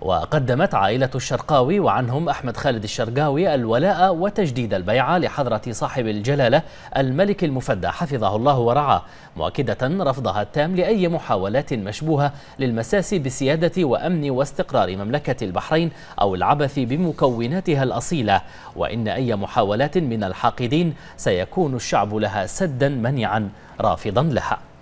وقدمت عائلة الشرقاوي وعنهم أحمد خالد الشرقاوي الولاء وتجديد البيعة لحضرة صاحب الجلالة الملك المفدى حفظه الله ورعاه مؤكدة رفضها التام لأي محاولات مشبوهة للمساس بسيادة وأمن واستقرار مملكة البحرين أو العبث بمكوناتها الأصيلة وإن أي محاولات من الحاقدين سيكون الشعب لها سدا منيعا رافضا لها